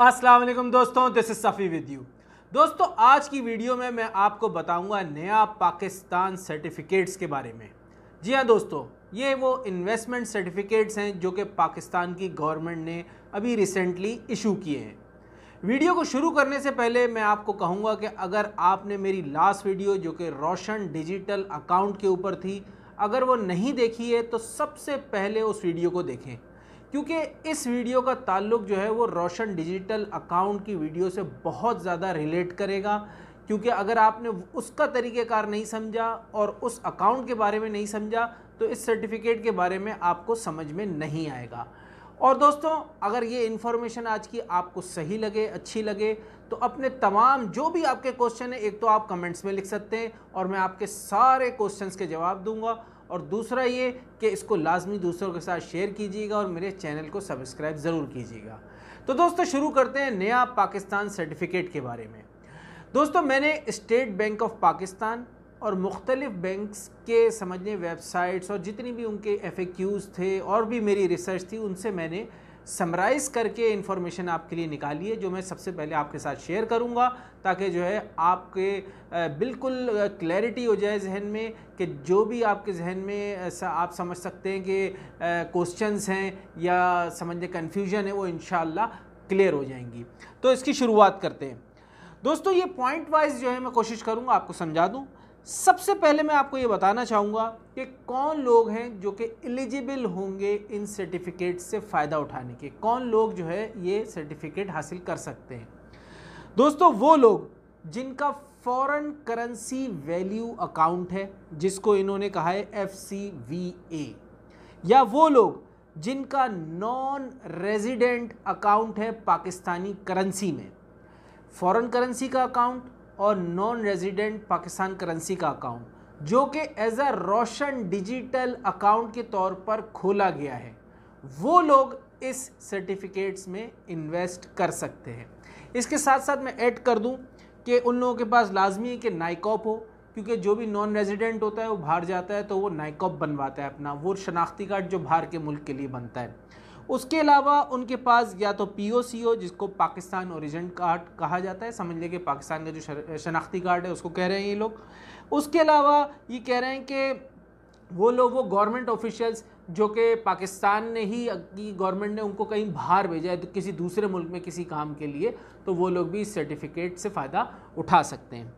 अस्सलाम वालेकुम दोस्तों this is Safi with you दोस्तों आज की वीडियो में मैं आपको बताऊंगा नया पाकिस्तान सर्टिफिकेट्स के बारे में जी हाँ दोस्तों ये वो इन्वेस्टमेंट सर्टिफिकेट्स हैं जो कि पाकिस्तान की गवर्नमेंट ने अभी रिसेंटली इशू किए हैं वीडियो को शुरू करने से पहले मैं आपको कहूँगा कि अगर आपने मेरी लास्ट वीडियो जो कि रोशन डिजिटल अकाउंट के ऊपर थी अगर वो नहीं देखी है तो सबसे पहले उस वीडियो को देखें क्योंकि इस वीडियो का ताल्लुक जो है वो रोशन डिजिटल अकाउंट की वीडियो से बहुत ज़्यादा रिलेट करेगा क्योंकि अगर आपने उसका तरीक़ेकार नहीं समझा और उस अकाउंट के बारे में नहीं समझा तो इस सर्टिफिकेट के बारे में आपको समझ में नहीं आएगा और दोस्तों अगर ये इन्फॉर्मेशन आज की आपको सही लगे अच्छी लगे तो अपने तमाम जो भी आपके क्वेश्चन हैं एक तो आप कमेंट्स में लिख सकते हैं और मैं आपके सारे क्वेश्चंस के जवाब दूंगा और दूसरा ये कि इसको लाजमी दूसरों के साथ शेयर कीजिएगा और मेरे चैनल को सब्सक्राइब ज़रूर कीजिएगा तो दोस्तों शुरू करते हैं नया पाकिस्तान सर्टिफिकेट के बारे में दोस्तों मैंने स्टेट बैंक ऑफ पाकिस्तान और मुख्तलिफ बैंक्स के समझने वेबसाइट्स और जितनी भी उनके एफ थे और भी मेरी रिसर्च थी उनसे मैंने समराइज़ करके इन्फॉर्मेशन आपके लिए निकाली है जो मैं सबसे पहले आपके साथ शेयर करूँगा ताकि जो है आपके बिल्कुल क्लैरिटी हो जाए जहन में कि जो भी आपके जहन में आप समझ सकते हैं कि क्वेश्चंस हैं या समझने कन्फ्यूजन है वो इन क्लियर हो जाएंगी तो इसकी शुरुआत करते हैं दोस्तों ये पॉइंट वाइज जो है मैं कोशिश करूँगा आपको समझा दूँ सबसे पहले मैं आपको ये बताना चाहूँगा कि कौन लोग हैं जो कि एलिजिबल होंगे इन सर्टिफिकेट से फ़ायदा उठाने के कौन लोग जो है ये सर्टिफिकेट हासिल कर सकते हैं दोस्तों वो लोग जिनका फॉरेन करेंसी वैल्यू अकाउंट है जिसको इन्होंने कहा है एफ सी वी ए या वो लोग जिनका नॉन रेजिडेंट अकाउंट है पाकिस्तानी करेंसी में फॉरेन करेंसी का अकाउंट और नॉन रेजिडेंट पाकिस्तान करेंसी का अकाउंट जो कि as a Roshan digital account के तौर पर खोला गया है वो लोग इस सर्टिफिकेट्स में इन्वेस्ट कर सकते हैं इसके साथ साथ मैं ऐड कर दूं कि उन लोगों के पास लाजमी है कि नाइकॉप हो क्योंकि जो भी नॉन रेजिडेंट होता है वो बाहर जाता है तो वो नाइकॉप बनवाता है अपना वो शनाख्ती कार्ड जो बाहर के मुल्क के लिए बनता है उसके अलावा उनके पास या तो पी ओ सी ओ जिसको पाकिस्तान औरिजन कार्ड कहा जाता है समझ लें कि पाकिस्तान का जो शनाख्ती कार्ड है उसको कह रहे हैं ये लोग उसके अलावा ये कह रहे हैं कि वो लोग वो गवर्नमेंट ऑफिशियल्स जो कि पाकिस्तान ने ही की गवर्नमेंट ने उनको कहीं बाहर भेजा है तो किसी दूसरे मुल्क में किसी काम के लिए तो वो लोग भी इस सर्टिफिकेट से फ़ायदा उठा सकते हैं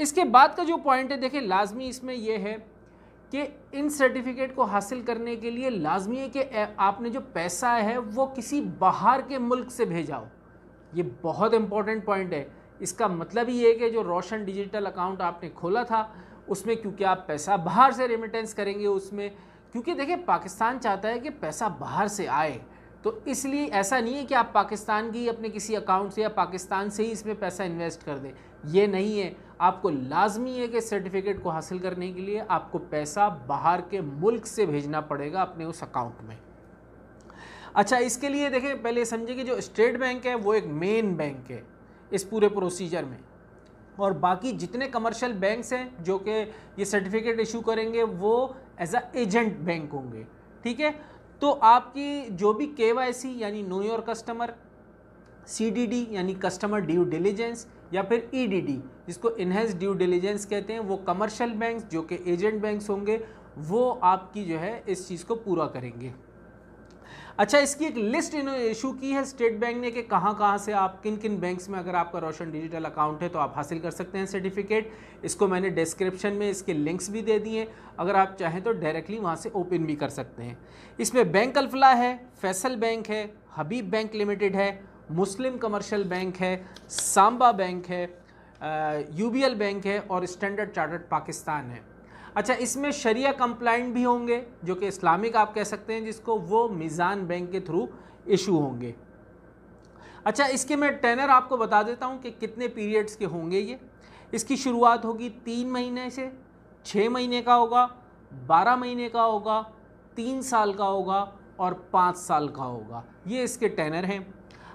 इसके बाद का जो पॉइंट है देखें लाजमी इसमें यह है कि इन सर्टिफिकेट को हासिल करने के लिए लाजमी है कि आपने जो पैसा है वो किसी बाहर के मुल्क से भेजा हो ये बहुत इम्पॉर्टेंट पॉइंट है इसका मतलब ही है कि जो रोशन डिजिटल अकाउंट आपने खोला था उसमें क्योंकि आप पैसा बाहर से रेमिटेंस करेंगे उसमें क्योंकि देखिए पाकिस्तान चाहता है कि पैसा बाहर से आए तो इसलिए ऐसा नहीं है कि आप पाकिस्तान की अपने किसी अकाउंट से या पाकिस्तान से ही इसमें पैसा इन्वेस्ट कर दें ये नहीं है आपको लाजमी है कि सर्टिफिकेट को हासिल करने के लिए आपको पैसा बाहर के मुल्क से भेजना पड़ेगा अपने उस अकाउंट में अच्छा इसके लिए देखें पहले समझे कि जो स्टेट बैंक है वो एक मेन बैंक है इस पूरे प्रोसीजर में और बाकी जितने कमर्शियल बैंक्स हैं जो कि ये सर्टिफिकेट इशू करेंगे वो एज अ एजेंट बैंक होंगे ठीक है तो आपकी जो भी के यानी नो योर कस्टमर सी यानी कस्टमर ड्यू डिलीजेंस या फिर ई e जिसको इन्हेंस ड्यू डिलीजेंस कहते हैं वो कमर्शियल बैंक्स जो कि एजेंट बैंक्स होंगे वो आपकी जो है इस चीज़ को पूरा करेंगे अच्छा इसकी एक लिस्ट इन्होंने इशू की है स्टेट बैंक ने कि कहाँ कहाँ से आप किन किन बैंक्स में अगर आपका रोशन डिजिटल अकाउंट है तो आप हासिल कर सकते हैं सर्टिफिकेट इसको मैंने डिस्क्रिप्शन में इसके लिंक्स भी दे दिए अगर आप चाहें तो डायरेक्टली वहाँ से ओपन भी कर सकते हैं इसमें बैंक अल्फला है फैसल बैंक है हबीब बैंक लिमिटेड है मुस्लिम कमर्शल बैंक है सांबा बैंक है यू बैंक है और स्टैंडर्ड चार्टर्ड पाकिस्तान है अच्छा इसमें शरिया कंप्लाइंट भी होंगे जो कि इस्लामिक आप कह सकते हैं जिसको वो मिज़ान बैंक के थ्रू इशू होंगे अच्छा इसके मैं टेनर आपको बता देता हूँ कि कितने पीरियड्स के होंगे ये इसकी शुरुआत होगी तीन महीने से छः महीने का होगा बारह महीने का होगा तीन साल का होगा और पाँच साल का होगा ये इसके टेनर हैं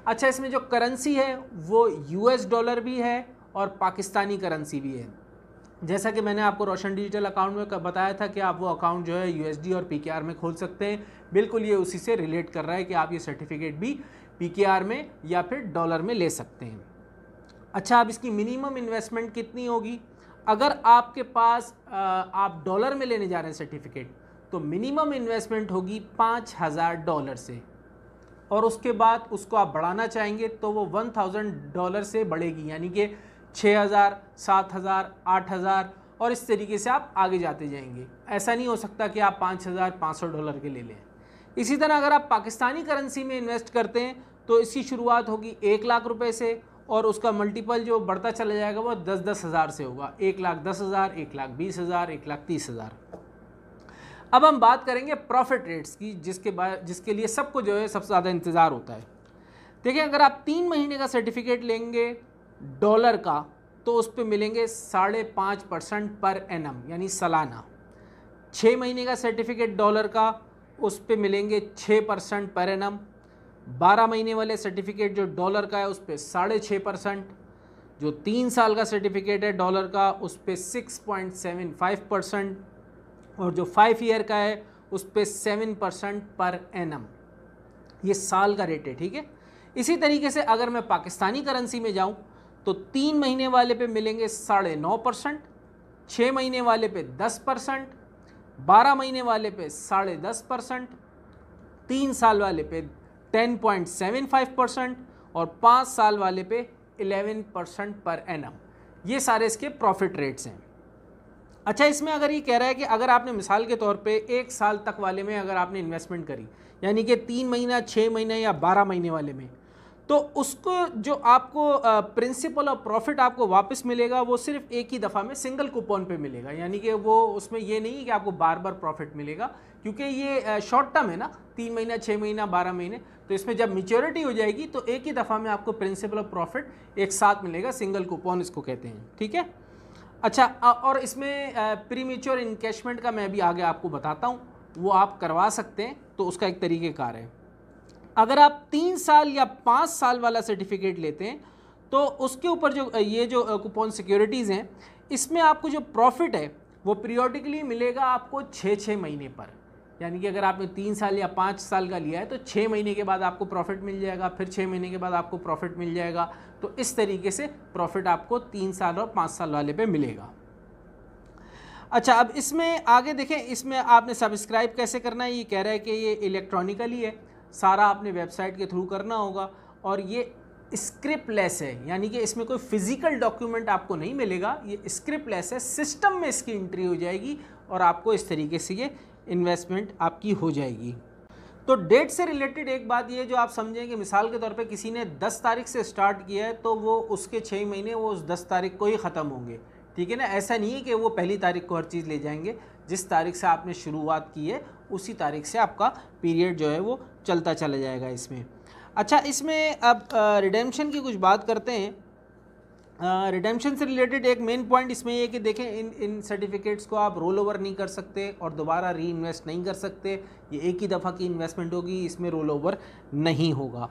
अच्छा इसमें जो करेंसी है वो यूएस डॉलर भी है और पाकिस्तानी करेंसी भी है जैसा कि मैंने आपको रोशन डिजिटल अकाउंट में बताया था कि आप वो अकाउंट जो है यूएसडी और पीकेआर में खोल सकते हैं बिल्कुल ये उसी से रिलेट कर रहा है कि आप ये सर्टिफिकेट भी पीकेआर में या फिर डॉलर में ले सकते हैं अच्छा अब इसकी मिनिमम इन्वेस्टमेंट कितनी होगी अगर आपके पास आप डॉलर में लेने जा रहे हैं सर्टिफिकेट तो मिनिमम इन्वेस्टमेंट होगी पाँच हज़ार डॉलर से और उसके बाद उसको आप बढ़ाना चाहेंगे तो वो वन थाउजेंड डॉलर से बढ़ेगी यानी कि छः हज़ार सात हज़ार आठ हज़ार और इस तरीके से आप आगे जाते जाएंगे ऐसा नहीं हो सकता कि आप पाँच हज़ार पाँच सौ डॉलर के ले लें इसी तरह अगर आप पाकिस्तानी करेंसी में इन्वेस्ट करते हैं तो इसकी शुरुआत होगी एक लाख रुपए से और उसका मल्टीपल जो बढ़ता चला जाएगा वो दस दस हज़ार से होगा एक लाख दस हज़ार एक लाख बीस हज़ार एक लाख तीस हज़ार अब हम बात करेंगे प्रॉफिट रेट्स की जिसके बाद जिसके लिए सबको जो है सबसे ज़्यादा इंतज़ार होता है देखिए अगर आप तीन महीने का सर्टिफिकेट लेंगे डॉलर का तो उस पर मिलेंगे साढ़े पाँच परसेंट पर एन यानी सालाना छः महीने का सर्टिफिकेट डॉलर का उस पर मिलेंगे छः परसेंट पर एम बारह महीने वाले सर्टिफिकेट जो डॉलर का है उस पर साढ़े छः परसेंट जो तीन साल का सर्टिफिकेट है डॉलर का उस पर six point seven five percent और जो फाइव ईयर का है उस पर सेवन परसेंट पर एन ये साल का रेट है ठीक है इसी तरीके से अगर मैं पाकिस्तानी करेंसी में जाऊँ तो तीन महीने वाले पे मिलेंगे साढ़े नौ परसेंट छः महीने वाले पे दस परसेंट बारह महीने वाले पे साढ़े दस परसेंट तीन साल वाले पे ten point seven five percent और पाँच साल वाले पे इलेवन परसेंट पर एन ये सारे इसके प्रॉफिट रेट्स हैं अच्छा इसमें अगर ये कह रहा है कि अगर आपने मिसाल के तौर पे एक साल तक वाले में अगर आपने इन्वेस्टमेंट करी यानी कि तीन महीना छः महीना या बारह महीने वाले में तो उसको जो आपको प्रिंसिपल और प्रॉफिट आपको वापस मिलेगा वो सिर्फ एक ही दफ़ा में सिंगल कूपन पे मिलेगा यानी कि वो उसमें ये नहीं है कि आपको बार बार प्रॉफिट मिलेगा क्योंकि ये शॉर्ट टर्म है ना तीन महीना छः महीना बारह महीने तो इसमें जब मेच्योरिटी हो जाएगी तो एक ही दफ़ा में आपको प्रिंसिपल और प्रॉफिट एक साथ मिलेगा सिंगल कूपन इसको कहते हैं ठीक है अच्छा और इसमें प्री मेच्योर इनकेशमेंट का मैं भी आगे आपको बताता हूँ वो आप करवा सकते हैं तो उसका एक तरीक़ेकार है अगर आप तीन साल या पाँच साल वाला सर्टिफिकेट लेते हैं तो उसके ऊपर जो ये जो कूपन सिक्योरिटीज़ हैं इसमें आपको जो प्रॉफिट है वो पीरियोडिकली मिलेगा आपको छः छः महीने पर यानी कि अगर आपने तीन साल या पाँच साल का लिया है तो छः महीने के बाद आपको प्रॉफिट मिल जाएगा फिर छः महीने के बाद आपको प्रॉफिट मिल जाएगा तो इस तरीके से प्रॉफिट आपको तीन साल और पाँच साल वाले पे मिलेगा अच्छा अब इसमें आगे देखें इसमें आपने सब्सक्राइब कैसे करना है ये कह रहा है कि ये इलेक्ट्रॉनिकली है सारा आपने वेबसाइट के थ्रू करना होगा और ये स्क्रिप्ट लेस है यानी कि इसमें कोई फिजिकल डॉक्यूमेंट आपको नहीं मिलेगा ये स्क्रिप्ट लेस है सिस्टम में इसकी एंट्री हो जाएगी और आपको इस तरीके से ये इन्वेस्टमेंट आपकी हो जाएगी तो डेट से रिलेटेड एक बात ये जो आप समझें कि मिसाल के तौर पे किसी ने 10 तारीख से स्टार्ट किया है तो वो उसके छः महीने वो उस 10 तारीख को ही ख़त्म होंगे ठीक है ना ऐसा नहीं है कि वो पहली तारीख को हर चीज़ ले जाएंगे जिस तारीख से आपने शुरुआत की है उसी तारीख से आपका पीरियड जो है वो चलता चला जाएगा इसमें अच्छा इसमें अब रिडेम्पशन की कुछ बात करते हैं रिडेम्पशन से रिलेटेड एक मेन पॉइंट इसमें ये कि देखें इन इन सर्टिफिकेट्स को आप रोल ओवर नहीं कर सकते और दोबारा री इन्वेस्ट नहीं कर सकते ये एक ही दफ़ा की इन्वेस्टमेंट होगी इसमें रोल ओवर नहीं होगा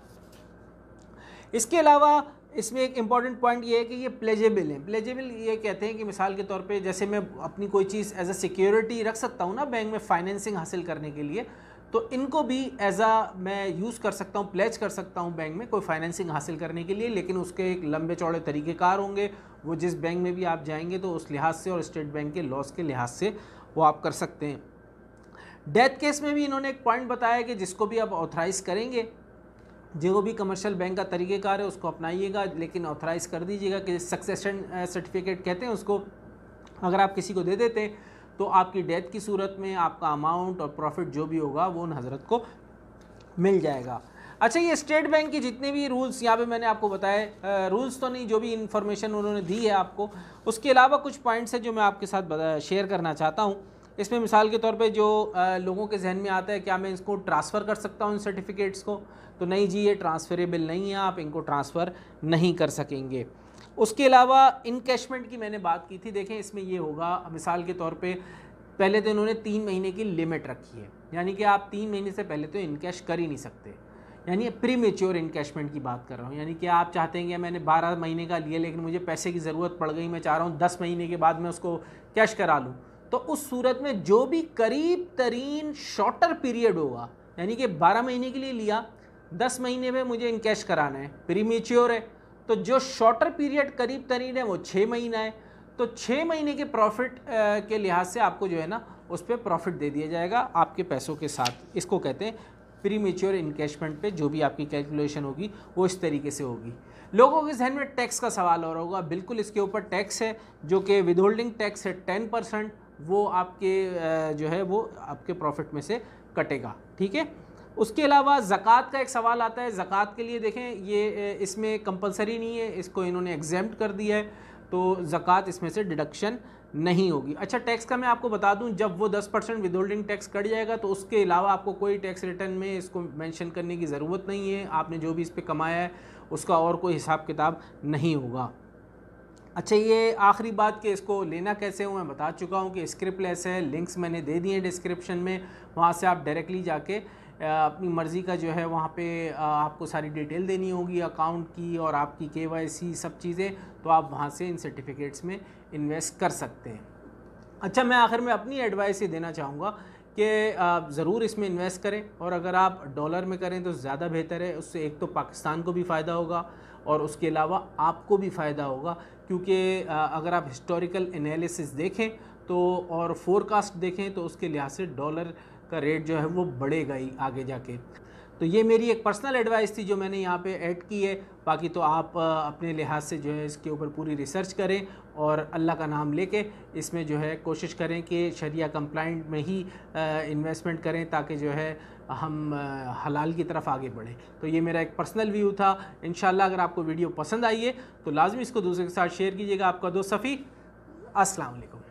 इसके अलावा इसमें एक इम्पॉर्टेंट पॉइंट ये है कि ये प्लेजेबल है प्लेजेबल ये कहते हैं कि मिसाल के तौर पे जैसे मैं अपनी कोई चीज़ एज अ सिक्योरिटी रख सकता हूँ ना बैंक में फाइनेंसिंग हासिल करने के लिए तो इनको भी एज अ मैं यूज़ कर सकता हूँ प्लेज कर सकता हूँ बैंक में कोई फाइनेंसिंग हासिल करने के लिए लेकिन उसके एक लंबे चौड़े तरीक़ेकार होंगे वो जिस बैंक में भी आप जाएंगे तो उस लिहाज से और स्टेट बैंक के लॉस के लिहाज से वो आप कर सकते हैं डेथ केस में भी इन्होंने एक पॉइंट बताया कि जिसको भी आप ऑथराइज़ करेंगे जो भी कमर्शियल बैंक का तरीक़ेकार है उसको अपनाइएगा लेकिन ऑथराइज कर दीजिएगा कि सक्सेशन सर्टिफिकेट कहते हैं उसको अगर आप किसी को दे देते हैं तो आपकी डेथ की सूरत में आपका अमाउंट और प्रॉफिट जो भी होगा वो उन हज़रत को मिल जाएगा अच्छा ये स्टेट बैंक के जितने भी रूल्स यहाँ पे मैंने आपको बताए रूल्स तो नहीं जो भी इन्फॉर्मेशन उन्होंने दी है आपको उसके अलावा कुछ पॉइंट्स हैं जो मैं आपके साथ शेयर करना चाहता हूँ इसमें मिसाल के तौर पे जो लोगों के जहन में आता है क्या मैं इसको ट्रांसफ़र कर सकता हूँ इन सर्टिफिकेट्स को तो नहीं जी ये ट्रांसफ़रेबल नहीं है आप इनको ट्रांसफ़र नहीं कर सकेंगे उसके अलावा इनकेशमेंट की मैंने बात की थी देखें इसमें ये होगा मिसाल के तौर पर पहले तो इन्होंने तीन महीने की लिमिट रखी है यानी कि आप तीन महीने से पहले तो इनकेश कर ही नहीं सकते यानी प्री मेच्योर इनकेशमेंट की बात कर रहा हूँ यानी कि आप चाहते हैं कि मैंने बारह महीने का लिया लेकिन मुझे पैसे की ज़रूरत पड़ गई मैं चाह रहा हूँ दस महीने के बाद मैं उसको कैश करा लूँ तो उस सूरत में जो भी करीब तरीन शॉर्टर पीरियड होगा यानी कि 12 महीने के लिए लिया 10 महीने में मुझे इनकेश कराना है प्रीमेच्योर है तो जो शॉर्टर पीरियड करीब तरीन है वो छः महीना है तो छः महीने के प्रॉफिट के लिहाज से आपको जो है ना उस पर प्रॉफिट दे दिया जाएगा आपके पैसों के साथ इसको कहते हैं प्री मेच्योर इनकेशमेंट पे जो भी आपकी कैलकुलेशन होगी वो इस तरीके से होगी लोगों के जहन में टैक्स का सवाल और होगा बिल्कुल इसके ऊपर टैक्स है जो कि विदहोल्डिंग टैक्स है टेन परसेंट वो आपके जो है वो आपके प्रॉफिट में से कटेगा ठीक है उसके अलावा ज़क़़त का एक सवाल आता है ज़क़़त के लिए देखें ये इसमें कंपलसरी नहीं है इसको इन्होंने एग्जैम्प्ट कर दिया है तो ज़क़़त इसमें से डिडक्शन नहीं होगी अच्छा टैक्स का मैं आपको बता दूं जब वो 10 परसेंट विदहोल्डिंग टैक्स कट जाएगा तो उसके अलावा आपको कोई टैक्स रिटर्न में इसको मेंशन करने की ज़रूरत नहीं है आपने जो भी इस पर कमाया है उसका और कोई हिसाब किताब नहीं होगा अच्छा ये आखिरी बात कि इसको लेना कैसे हूँ मैं बता चुका हूँ कि स्क्रिप्ट लेस है लिंक्स मैंने दे दिए हैं डिस्क्रिप्शन में वहाँ से आप डायरेक्टली जाके अपनी मर्ज़ी का जो है वहाँ पे आपको सारी डिटेल देनी होगी अकाउंट की और आपकी के वाई सी सब चीज़ें तो आप वहाँ से इन सर्टिफिकेट्स में इन्वेस्ट कर सकते हैं अच्छा मैं आखिर में अपनी एडवाइस ये देना चाहूँगा कि ज़रूर इसमें इन्वेस्ट करें और अगर आप डॉलर में करें तो ज़्यादा बेहतर है उससे एक तो पाकिस्तान को भी फ़ायदा होगा और उसके अलावा आपको भी फ़ायदा होगा क्योंकि अगर आप हिस्टोरिकल एनालिसिस देखें तो और फोरकास्ट देखें तो उसके लिहाज से डॉलर का रेट जो है वो बढ़ेगा ही आगे जाके तो ये मेरी एक पर्सनल एडवाइस थी जो मैंने यहाँ पे ऐड की है बाकी तो आप अपने लिहाज से जो है इसके ऊपर पूरी रिसर्च करें और अल्लाह का नाम लेके इसमें जो है कोशिश करें कि शरिया कंप्लाइंट में ही इन्वेस्टमेंट करें ताकि जो है हम हलाल की तरफ आगे बढ़ें तो ये मेरा एक पर्सनल व्यू था इन अगर आपको वीडियो पसंद आई है तो लाजमी इसको दूसरे के साथ शेयर कीजिएगा आपका दोस्त सफ़ी असलकम